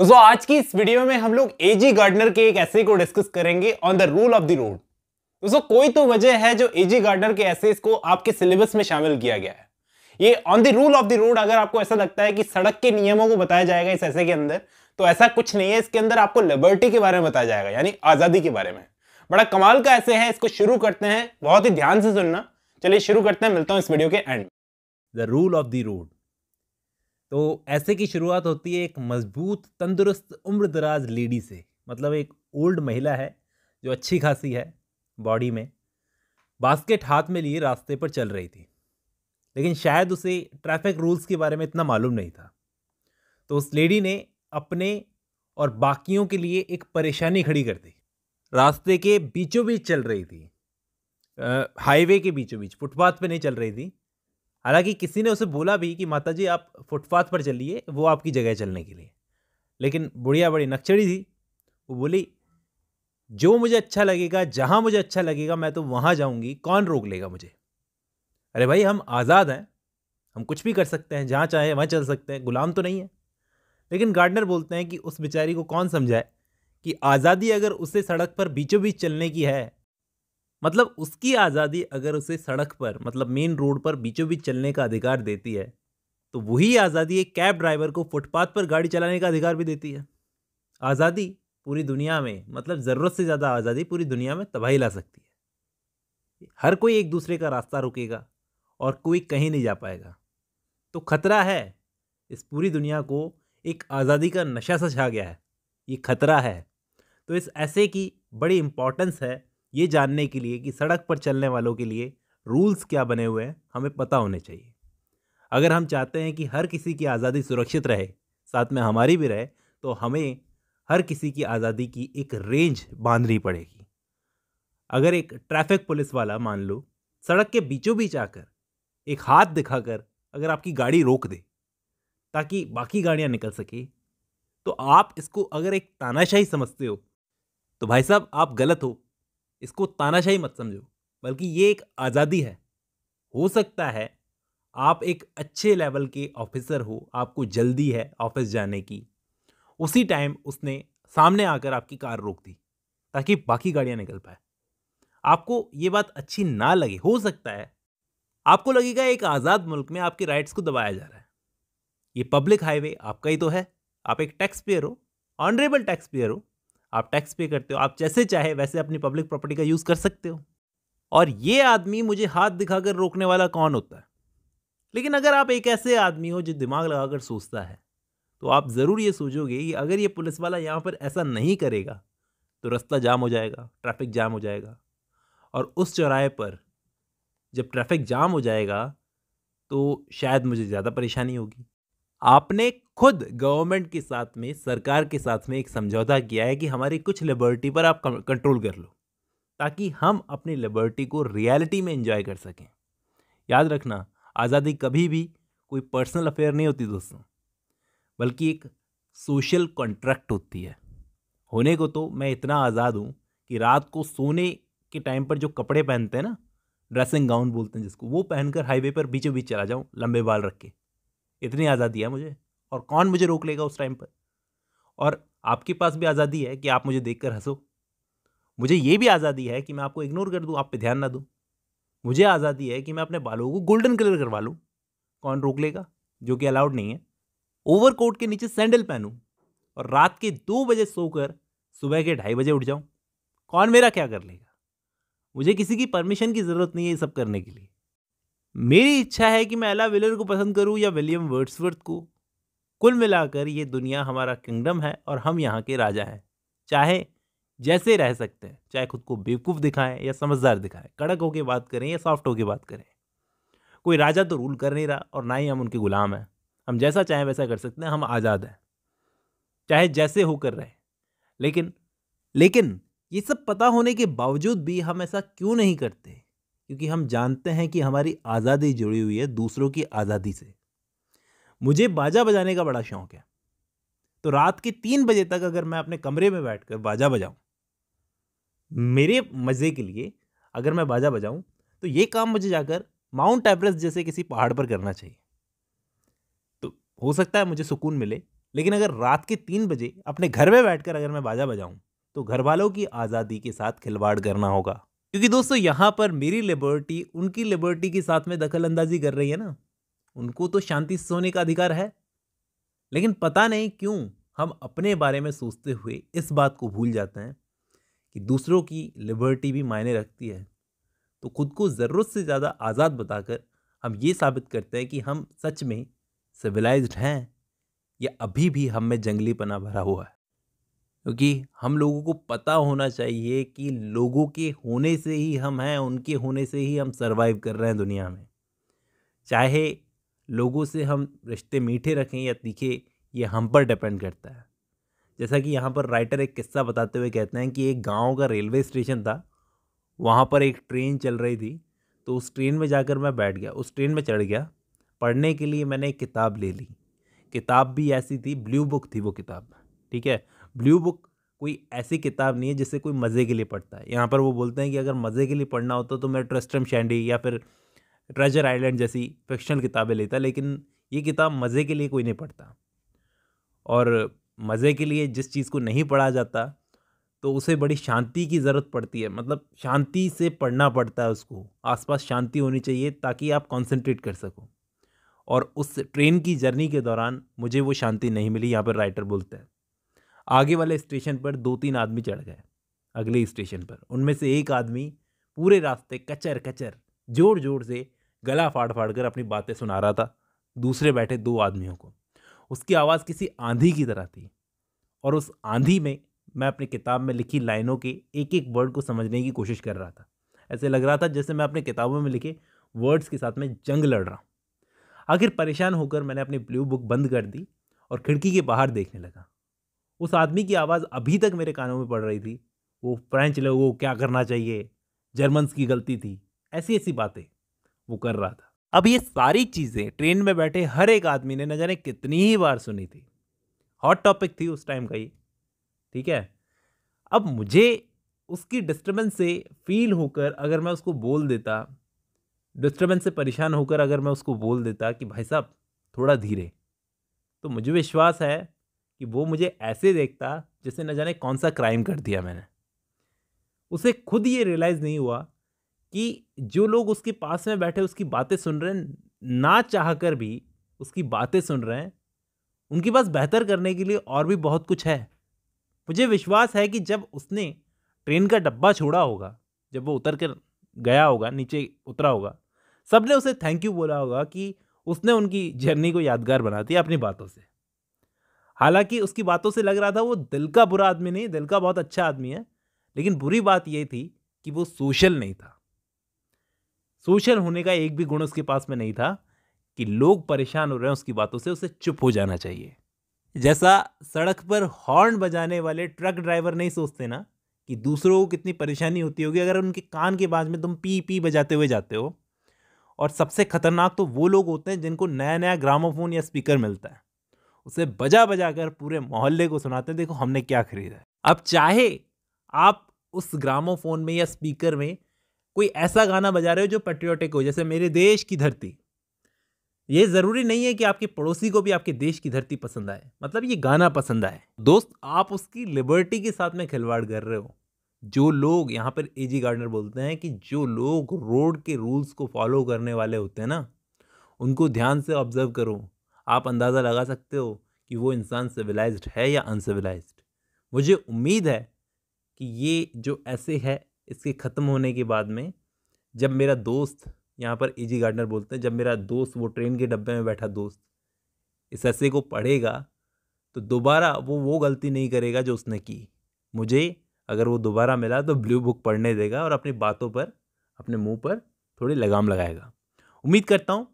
दोस्तों आज की इस वीडियो में हम लोग एजी गार्डनर के एक ऐसे को डिस्कस करेंगे on the rule of the road दोस्तों कोई तो वजह है जो एजी गार्डनर के ऐसे को आपके सिलेबस में शामिल किया गया है ये on the rule of the road अगर आपको ऐसा लगता है कि सड़क के नियमों को बताया जाएगा इस ऐसे के अंदर तो ऐसा कुछ नहीं है इसके अंदर आपको लिबर्टी के बारे में बताया जाएगा यानी आज़ादी के बारे में बड़ा कमाल का ऐसे है इसको शुरू करते हैं बहुत ही ध्यान से सुनना चलिए शुरू करते हैं मिलता हूँ इस वीडियो के end the rule of the road तो ऐसे की शुरुआत होती है एक मजबूत तंदुरुस्त उम्र दराज लेडी से मतलब एक ओल्ड महिला है जो अच्छी खासी है बॉडी में बास्केट हाथ में लिए रास्ते पर चल रही थी लेकिन शायद उसे ट्रैफिक रूल्स के बारे में इतना मालूम नहीं था तो उस लेडी ने अपने और बाकियों के लिए एक परेशानी खड़ी कर दी रास्ते के बीचों बीच चल रही थी हाईवे के बीचों बीच फुटपाथ पे नहीं चल रही थी हालांकि किसी ने उसे बोला भी कि माता जी आप फुटपाथ पर चलिए वो आपकी जगह चलने के लिए लेकिन बुढ़िया बड़ी नक्चड़ी थी वो बोली जो मुझे अच्छा लगेगा जहाँ मुझे अच्छा लगेगा मैं तो वहाँ जाऊँगी कौन रोक लेगा मुझे अरे भाई हम आज़ाद हैं हम कुछ भी कर सकते हैं जहाँ चाहें वहाँ चल सकते हैं गुलाम तो नहीं है लेकिन गार्डनर बोलते हैं कि उस बेचारी को कौन समझाए कि आज़ादी अगर उसे सड़क पर बीचों बीच चलने की है मतलब उसकी आज़ादी अगर उसे सड़क पर मतलब मेन रोड पर बीचों बीच चलने का अधिकार देती है तो वही आज़ादी एक कैब ड्राइवर को फुटपाथ पर गाड़ी चलाने का अधिकार भी देती है आज़ादी पूरी दुनिया में मतलब ज़रूरत से ज़्यादा आज़ादी पूरी दुनिया में तबाही ला सकती है हर कोई एक दूसरे का रास्ता रुकेगा और कोई कहीं नहीं जा पाएगा तो खतरा है इस पूरी दुनिया को एक आज़ादी का नशा सा छा गया है ये खतरा है तो इस ऐसे की बड़ी इम्पोर्टेंस है ये जानने के लिए कि सड़क पर चलने वालों के लिए रूल्स क्या बने हुए हैं हमें पता होने चाहिए अगर हम चाहते हैं कि हर किसी की आज़ादी सुरक्षित रहे साथ में हमारी भी रहे तो हमें हर किसी की आज़ादी की एक रेंज बांधनी पड़ेगी अगर एक ट्रैफिक पुलिस वाला मान लो सड़क के बीचों बीच आकर एक हाथ दिखाकर अगर आपकी गाड़ी रोक दे ताकि बाकी गाड़ियाँ निकल सके तो आप इसको अगर एक तानाशाही समझते हो तो भाई साहब आप गलत हो इसको तानाशाही मत समझो बल्कि ये एक आज़ादी है हो सकता है आप एक अच्छे लेवल के ऑफिसर हो आपको जल्दी है ऑफिस जाने की उसी टाइम उसने सामने आकर आपकी कार रोक दी ताकि बाकी गाड़ियां निकल पाए आपको ये बात अच्छी ना लगे हो सकता है आपको लगेगा एक आज़ाद मुल्क में आपके राइट्स को दबाया जा रहा है ये पब्लिक हाईवे आपका ही तो है आप एक टैक्स पेयर हो ऑनरेबल टैक्स पेयर हो आप टैक्स पे करते हो आप जैसे चाहे वैसे अपनी पब्लिक प्रॉपर्टी का यूज़ कर सकते हो और ये आदमी मुझे हाथ दिखाकर रोकने वाला कौन होता है लेकिन अगर आप एक ऐसे आदमी हो जो दिमाग लगाकर सोचता है तो आप ज़रूर ये सोचोगे कि अगर ये पुलिस वाला यहाँ पर ऐसा नहीं करेगा तो रास्ता जाम हो जाएगा ट्रैफिक जाम हो जाएगा और उस चौराहे पर जब ट्रैफिक जाम हो जाएगा तो शायद मुझे ज़्यादा परेशानी होगी आपने खुद गवर्नमेंट के साथ में सरकार के साथ में एक समझौता किया है कि हमारी कुछ लिबर्टी पर आप कंट्रोल कर लो ताकि हम अपनी लिबर्टी को रियलिटी में एंजॉय कर सकें याद रखना आज़ादी कभी भी कोई पर्सनल अफेयर नहीं होती दोस्तों बल्कि एक सोशल कॉन्ट्रैक्ट होती है होने को तो मैं इतना आज़ाद हूँ कि रात को सोने के टाइम पर जो कपड़े पहनते हैं ना ड्रेसिंग गाउन बोलते हैं जिसको वो पहनकर हाईवे पर बीचों बीच चला जाऊँ लंबे बाल रख के इतनी आज़ादी है मुझे और कौन मुझे रोक लेगा उस टाइम पर और आपके पास भी आज़ादी है कि आप मुझे देख कर हंसो मुझे ये भी आज़ादी है कि मैं आपको इग्नोर कर दूँ आप पे ध्यान ना दूँ मुझे आज़ादी है कि मैं अपने बालों को गोल्डन कलर करवा लूँ कौन रोक लेगा जो कि अलाउड नहीं है ओवर कोट के नीचे सैंडल पहनूँ और रात के दो बजे सोकर सुबह के ढाई बजे उठ जाऊँ कौन मेरा क्या कर लेगा मुझे किसी की परमिशन की ज़रूरत नहीं है ये सब करने के लिए मेरी इच्छा है कि मैं एला विलर को पसंद करूं या विलियम वर्ड्सवर्थ को कुल मिलाकर ये दुनिया हमारा किंगडम है और हम यहाँ के राजा हैं चाहे जैसे रह सकते हैं चाहे खुद को बेवकूफ़ दिखाएं या समझदार दिखाएं कड़क होकर बात करें या सॉफ्ट होकर बात करें कोई राजा तो रूल कर नहीं रहा और ना ही हम उनके गुलाम हैं हम जैसा चाहें वैसा कर सकते हैं हम आज़ाद हैं चाहे जैसे होकर रहे लेकिन लेकिन ये सब पता होने के बावजूद भी हम ऐसा क्यों नहीं करते क्योंकि हम जानते हैं कि हमारी आज़ादी जुड़ी हुई है दूसरों की आज़ादी से मुझे बाजा बजाने का बड़ा शौक़ है तो रात के तीन बजे तक अगर मैं अपने कमरे में बैठकर बाजा बजाऊं मेरे मज़े के लिए अगर मैं बाजा बजाऊं तो ये काम मुझे जाकर माउंट एवरेस्ट जैसे किसी पहाड़ पर करना चाहिए तो हो सकता है मुझे सुकून मिले लेकिन अगर रात के तीन बजे अपने घर में बैठकर अगर मैं बाजा बजाऊं तो घर वालों की आज़ादी के साथ खिलवाड़ करना होगा क्योंकि दोस्तों यहाँ पर मेरी लिबर्टी उनकी लिबर्टी के साथ में दखल अंदाजी कर रही है ना उनको तो शांति से सोने का अधिकार है लेकिन पता नहीं क्यों हम अपने बारे में सोचते हुए इस बात को भूल जाते हैं कि दूसरों की लिबर्टी भी मायने रखती है तो खुद को ज़रूरत से ज़्यादा आज़ाद बताकर हम ये साबित करते हैं कि हम सच में सिविलाइज्ड हैं या अभी भी हम में जंगली पना भरा हुआ है क्योंकि हम लोगों को पता होना चाहिए कि लोगों के होने से ही हम हैं उनके होने से ही हम सरवाइव कर रहे हैं दुनिया में चाहे लोगों से हम रिश्ते मीठे रखें या तीखे ये हम पर डिपेंड करता है जैसा कि यहाँ पर राइटर एक किस्सा बताते हुए कहते हैं कि एक गांव का रेलवे स्टेशन था वहाँ पर एक ट्रेन चल रही थी तो उस ट्रेन में जाकर मैं बैठ गया उस ट्रेन में चढ़ गया पढ़ने के लिए मैंने एक किताब ले ली किताब भी ऐसी थी ब्लू बुक थी वो किताब ठीक है ब्लू बुक कोई ऐसी किताब नहीं है जिसे कोई मज़े के लिए पढ़ता है यहाँ पर वो बोलते हैं कि अगर मज़े के लिए पढ़ना होता तो मैं ट्रस्टम शैंडी या फिर ट्रेजर आइलैंड जैसी फिक्शनल किताबें लेता लेकिन ये किताब मज़े के लिए कोई नहीं पढ़ता और मज़े के लिए जिस चीज़ को नहीं पढ़ा जाता तो उसे बड़ी शांति की ज़रूरत पड़ती है मतलब शांति से पढ़ना पड़ता है उसको आसपास शांति होनी चाहिए ताकि आप कंसंट्रेट कर सको और उस ट्रेन की जर्नी के दौरान मुझे वो शांति नहीं मिली यहाँ पर राइटर बोलते हैं आगे वाले स्टेशन पर दो तीन आदमी चढ़ गए अगले स्टेशन पर उनमें से एक आदमी पूरे रास्ते कचर कचर जोर जोर से गला फाड़ फाड़ कर अपनी बातें सुना रहा था दूसरे बैठे दो आदमियों को उसकी आवाज़ किसी आंधी की तरह थी और उस आंधी में मैं अपनी किताब में लिखी लाइनों के एक एक वर्ड को समझने की कोशिश कर रहा था ऐसे लग रहा था जैसे मैं अपनी किताबों में लिखे वर्ड्स के साथ में जंग लड़ रहा हूँ आखिर परेशान होकर मैंने अपनी ब्लू बुक बंद कर दी और खिड़की के बाहर देखने लगा उस आदमी की आवाज़ अभी तक मेरे कानों में पड़ रही थी वो फ्रेंच लोगों को क्या करना चाहिए जर्मन्स की गलती थी ऐसी ऐसी बातें वो कर रहा था अब ये सारी चीज़ें ट्रेन में बैठे हर एक आदमी ने न जाने कितनी ही बार सुनी थी हॉट टॉपिक थी उस टाइम का ये ठीक है अब मुझे उसकी डिस्टर्बेंस से फील होकर अगर मैं उसको बोल देता डिस्टर्बेंस से परेशान होकर अगर मैं उसको बोल देता कि भाई साहब थोड़ा धीरे तो मुझे विश्वास है कि वो मुझे ऐसे देखता जैसे न जाने कौन सा क्राइम कर दिया मैंने उसे खुद ये रियलाइज़ नहीं हुआ कि जो लोग उसके पास में बैठे उसकी बातें सुन रहे हैं ना चाह कर भी उसकी बातें सुन रहे हैं उनके पास बेहतर करने के लिए और भी बहुत कुछ है मुझे विश्वास है कि जब उसने ट्रेन का डब्बा छोड़ा होगा जब वो उतर कर गया होगा नीचे उतरा होगा सब ने उसे थैंक यू बोला होगा कि उसने उनकी जर्नी को यादगार बना दिया अपनी बातों से हालांकि उसकी बातों से लग रहा था वो दिल का बुरा आदमी नहीं दिल का बहुत अच्छा आदमी है लेकिन बुरी बात यह थी कि वो सोशल नहीं था सोशल होने का एक भी गुण उसके पास में नहीं था कि लोग परेशान हो रहे हैं उसकी बातों से उसे चुप हो जाना चाहिए जैसा सड़क पर हॉर्न बजाने वाले ट्रक ड्राइवर नहीं सोचते ना कि दूसरों को कितनी परेशानी होती होगी अगर उनके कान के बाज में तुम पी पी बजाते हुए जाते हो और सबसे खतरनाक तो वो लोग होते हैं जिनको नया नया ग्रामोफोन या स्पीकर मिलता है उसे बजा बजा कर पूरे मोहल्ले को सुनाते हैं देखो हमने क्या खरीदा है अब चाहे आप उस ग्रामोफोन में या स्पीकर में कोई ऐसा गाना बजा रहे हो जो पेट्रियोटिक हो जैसे मेरे देश की धरती ये ज़रूरी नहीं है कि आपके पड़ोसी को भी आपके देश की धरती पसंद आए मतलब ये गाना पसंद आए दोस्त आप उसकी लिबर्टी के साथ में खिलवाड़ कर रहे हो जो लोग यहाँ पर ए जी गार्डनर बोलते हैं कि जो लोग रोड के रूल्स को फॉलो करने वाले होते हैं ना उनको ध्यान से ऑब्जर्व करो आप अंदाज़ा लगा सकते हो कि वो इंसान सिविलाइज्ड है या अनसिविलाइज मुझे उम्मीद है कि ये जो ऐसे है इसके ख़त्म होने के बाद में जब मेरा दोस्त यहाँ पर ए जी गार्डनर बोलते हैं जब मेरा दोस्त वो ट्रेन के डब्बे में बैठा दोस्त इस ऐसे को पढ़ेगा तो दोबारा वो वो गलती नहीं करेगा जो उसने की मुझे अगर वो दोबारा मिला तो ब्लू बुक पढ़ने देगा और अपनी बातों पर अपने मुंह पर थोड़ी लगाम लगाएगा उम्मीद करता हूँ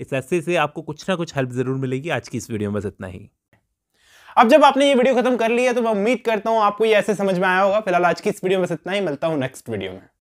इस ऐसे से आपको कुछ ना कुछ हेल्प ज़रूर मिलेगी आज की इस वीडियो में बस इतना ही अब जब आपने ये वीडियो खत्म कर लिया है तो मैं उम्मीद करता हूँ आपको ये ऐसे समझ में आया होगा फिलहाल आज की इस वीडियो में बस इतना ही मिलता हूँ नेक्स्ट वीडियो में